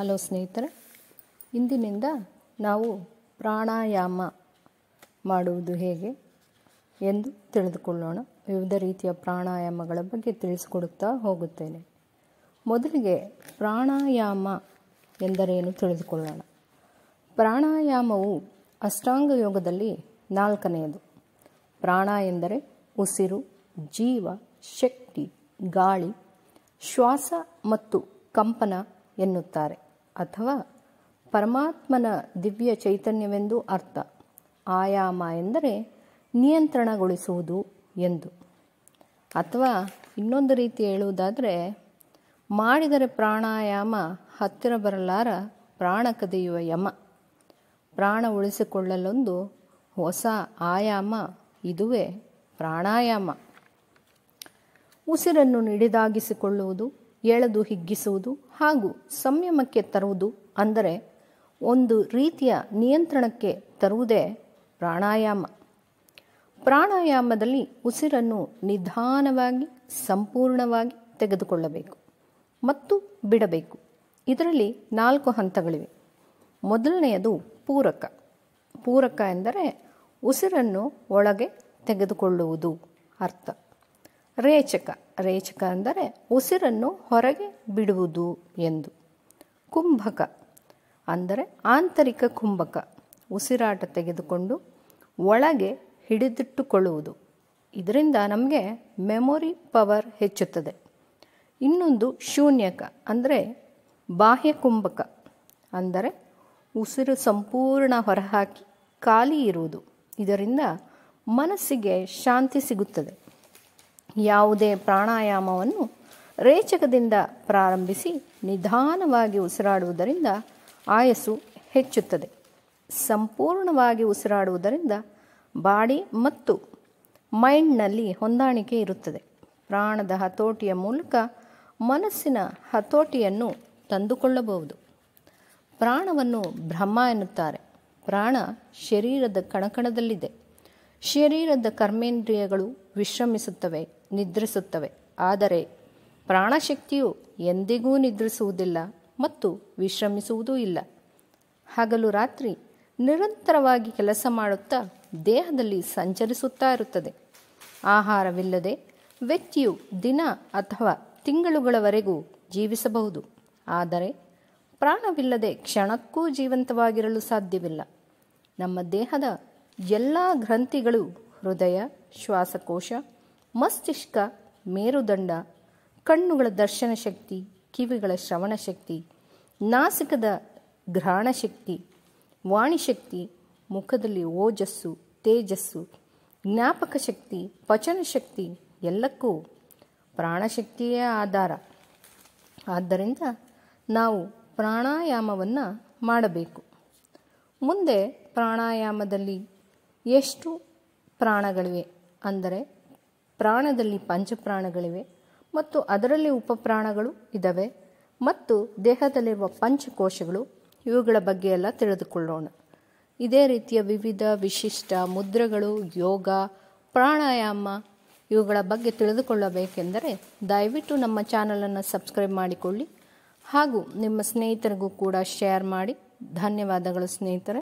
hello ಸ್ನೇಹಿತರೆ ಇಂದಿನಿಂದ ನಾವು ಪ್ರಾಣಾಯಾಮ ಮಾಡುವುದು ಹೇಗೆ ಎಂದು ತಿಳಿದುಕೊಳ್ಳೋಣ ವಿವಿಧ ರೀತಿಯ ಪ್ರಾಣಾಯಾಮಗಳ ಬಗ್ಗೆ ತಿಳಿಸಿಕೊಡುತ್ತಾ ಹೋಗುತ್ತೇನೆ ಮೊದಲಿಗೆ ಪ್ರಾಣಾಯಾಮ ಎಂದರೇನು ತಿಳಿದುಕೊಳ್ಳೋಣ ಪ್ರಾಣಾಯಾಮವು ಅಷ್ಟಾಂಗ ಯೋಗದಲ್ಲಿ ನಾಲ್ಕನೆಯದು ಪ್ರಾಣ ಎಂದರೆ ಉಸಿರು ಜೀವ ಶಕ್ತಿ ಗಾಳಿ ಶ್ವಾಸ ಮತ್ತು ಕಂಪನ ಎನ್ನುತ್ತಾರೆ ಅಥವಾ ಪರಮಾತ್ಮನ ದಿವ್ಯ ಚೈತನ್ಯವೆಂದು ಅರ್ಥ ಆಯಾಮ ಎಂದರೆ ನಿಯಂತ್ರಣಗೊಳಿಸುವುದು ಎಂದು ಅಥವಾ ಇನ್ನೊಂದು ರೀತಿ ಹೇಳುವುದಾದರೆ ಮಾಡಿದರೆ ಪ್ರಾಣಾಯಾಮ ಹತ್ತಿರ ಬರಲಾರ ಪ್ರಾಣ ಕದಿಯುವ ಯಮ ಪ್ರಾಣ ಉಳಿಸಿಕೊಳ್ಳಲೊಂದು ಹೊಸ ಆಯಾಮ ಇದುವೇ ಪ್ರಾಣಾಯಾಮ ಉಸಿರನ್ನು ನಿಡಿದಾಗಿಸಿಕೊಳ್ಳುವುದು ಎಳೆದು ಹಿಗ್ಗಿಸುವುದು ಹಾಗೂ ಸಂಯಮಕ್ಕೆ ತರುವುದು ಅಂದರೆ ಒಂದು ರೀತಿಯ ನಿಯಂತ್ರಣಕ್ಕೆ ತರುವುದೇ ಪ್ರಾಣಾಯಾಮ ಪ್ರಾಣಾಯಾಮದಲ್ಲಿ ಉಸಿರನ್ನು ನಿಧಾನವಾಗಿ ಸಂಪೂರ್ಣವಾಗಿ ತೆಗೆದುಕೊಳ್ಳಬೇಕು ಮತ್ತು ಬಿಡಬೇಕು ಇದರಲ್ಲಿ ನಾಲ್ಕು ಹಂತಗಳಿವೆ ಮೊದಲನೆಯದು ಪೂರಕ ಪೂರಕ ಎಂದರೆ ಉಸಿರನ್ನು ಒಳಗೆ ತೆಗೆದುಕೊಳ್ಳುವುದು ಅರ್ಥ ರೇಚಕ ರೇಚಕ ಅಂದರೆ ಉಸಿರನ್ನು ಹೊರಗೆ ಬಿಡುವುದು ಎಂದು ಕುಂಭಕ ಅಂದರೆ ಆಂತರಿಕ ಕುಂಭಕ ಉಸಿರಾಟ ತೆಗೆದುಕೊಂಡು ಒಳಗೆ ಹಿಡಿದಿಟ್ಟುಕೊಳ್ಳುವುದು ಇದರಿಂದ ನಮಗೆ ಮೆಮೊರಿ ಪವರ್ ಹೆಚ್ಚುತ್ತದೆ ಇನ್ನೊಂದು ಶೂನ್ಯಕ ಅಂದರೆ ಬಾಹ್ಯ ಕುಂಭಕ ಅಂದರೆ ಉಸಿರು ಸಂಪೂರ್ಣ ಹೊರಹಾಕಿ ಖಾಲಿ ಇರುವುದು ಇದರಿಂದ ಮನಸ್ಸಿಗೆ ಶಾಂತಿ ಸಿಗುತ್ತದೆ ಯಾವುದೇ ಪ್ರಾಣಾಯಾಮವನ್ನು ರೇಚಕದಿಂದ ಪ್ರಾರಂಭಿಸಿ ನಿಧಾನವಾಗಿ ಉಸಿರಾಡುವುದರಿಂದ ಆಯಸ್ಸು ಹೆಚ್ಚುತ್ತದೆ ಸಂಪೂರ್ಣವಾಗಿ ಉಸಿರಾಡುವುದರಿಂದ ಬಾಡಿ ಮತ್ತು ಮೈಂಡ್ನಲ್ಲಿ ಹೊಂದಾಣಿಕೆ ಇರುತ್ತದೆ ಪ್ರಾಣದ ಹತೋಟಿಯ ಮೂಲಕ ಮನಸ್ಸಿನ ಹತೋಟಿಯನ್ನು ತಂದುಕೊಳ್ಳಬಹುದು ಪ್ರಾಣವನ್ನು ಬ್ರಹ್ಮ ಎನ್ನುತ್ತಾರೆ ಪ್ರಾಣ ಶರೀರದ ಕಣಕಣದಲ್ಲಿದೆ ಶರೀರದ ಕರ್ಮೇಂದ್ರಿಯಗಳು ವಿಶ್ರಮಿಸುತ್ತವೆ ನಿದ್ರಿಸುತ್ತವೆ ಆದರೆ ಪ್ರಾಣಶಕ್ತಿಯು ಎಂದಿಗೂ ನಿದ್ರಿಸುವುದಿಲ್ಲ ಮತ್ತು ವಿಶ್ರಮಿಸುವುದೂ ಇಲ್ಲ ಹಗಲು ರಾತ್ರಿ ನಿರಂತರವಾಗಿ ಕೆಲಸ ಮಾಡುತ್ತಾ ದೇಹದಲ್ಲಿ ಸಂಚರಿಸುತ್ತಾ ಇರುತ್ತದೆ ಆಹಾರವಿಲ್ಲದೆ ವ್ಯಕ್ತಿಯು ದಿನ ಅಥವಾ ತಿಂಗಳುಗಳವರೆಗೂ ಜೀವಿಸಬಹುದು ಆದರೆ ಪ್ರಾಣವಿಲ್ಲದೆ ಕ್ಷಣಕ್ಕೂ ಜೀವಂತವಾಗಿರಲು ಸಾಧ್ಯವಿಲ್ಲ ನಮ್ಮ ದೇಹದ ಎಲ್ಲ ಗ್ರಂಥಿಗಳು ಹೃದಯ ಶ್ವಾಸಕೋಶ ಮಸ್ತಿಷ್ಕ ಮೇರುದಂಡ ಕಣ್ಣುಗಳ ದರ್ಶನ ಶಕ್ತಿ ಕಿವಿಗಳ ಶ್ರವಣ ಶಕ್ತಿ ನಾಸಿಕದ ಘ್ರಾಣ ಶಕ್ತಿ ವಾಣಿಶಕ್ತಿ ಮುಖದಲ್ಲಿ ಓಜಸ್ಸು ತೇಜಸ್ಸು ಜ್ಞಾಪಕ ಶಕ್ತಿ ಪಚನ ಶಕ್ತಿ ಎಲ್ಲಕ್ಕೂ ಪ್ರಾಣಶಕ್ತಿಯೇ ಆಧಾರ ಆದ್ದರಿಂದ ನಾವು ಪ್ರಾಣಾಯಾಮವನ್ನು ಮಾಡಬೇಕು ಮುಂದೆ ಪ್ರಾಣಾಯಾಮದಲ್ಲಿ ಎಷ್ಟು ಪ್ರಾಣಗಳಿವೆ ಅಂದರೆ ಪ್ರಾಣದಲ್ಲಿ ಪಂಚಪ್ರಾಣಗಳಿವೆ ಮತ್ತು ಅದರಲ್ಲಿ ಉಪಪ್ರಾಣಗಳು ಇದ್ದಾವೆ ಮತ್ತು ದೇಹದಲ್ಲಿರುವ ಪಂಚಕೋಶಗಳು ಇವುಗಳ ಬಗ್ಗೆ ಎಲ್ಲ ತಿಳಿದುಕೊಳ್ಳೋಣ ಇದೇ ರೀತಿಯ ವಿವಿಧ ವಿಶಿಷ್ಟ ಮುದ್ರೆಗಳು ಯೋಗ ಪ್ರಾಣಾಯಾಮ ಇವುಗಳ ಬಗ್ಗೆ ತಿಳಿದುಕೊಳ್ಳಬೇಕೆಂದರೆ ದಯವಿಟ್ಟು ನಮ್ಮ ಚಾನಲನ್ನು ಸಬ್ಸ್ಕ್ರೈಬ್ ಮಾಡಿಕೊಳ್ಳಿ ಹಾಗೂ ನಿಮ್ಮ ಸ್ನೇಹಿತರಿಗೂ ಕೂಡ ಶೇರ್ ಮಾಡಿ ಧನ್ಯವಾದಗಳು ಸ್ನೇಹಿತರೆ